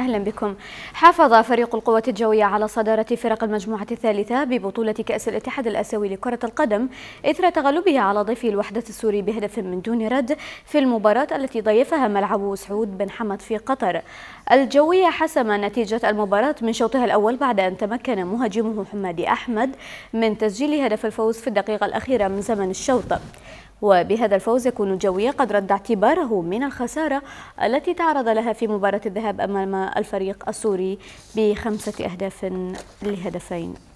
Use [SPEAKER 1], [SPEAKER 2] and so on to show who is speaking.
[SPEAKER 1] أهلا بكم حافظ فريق القوة الجوية على صدارة فرق المجموعة الثالثة ببطولة كأس الاتحاد الآسيوي لكرة القدم إثر تغلبه على ضيف الوحدة السوري بهدف من دون رد في المباراة التي ضيفها ملعب سعود بن حمد في قطر الجوية حسم نتيجة المباراة من شوطها الأول بعد أن تمكن مهاجمه حمادي أحمد من تسجيل هدف الفوز في الدقيقة الأخيرة من زمن الشوط وبهذا الفوز يكون الجوية قد رد اعتباره من الخسارة التي تعرض لها في مباراة الذهاب أمام الفريق السوري بخمسة أهداف لهدفين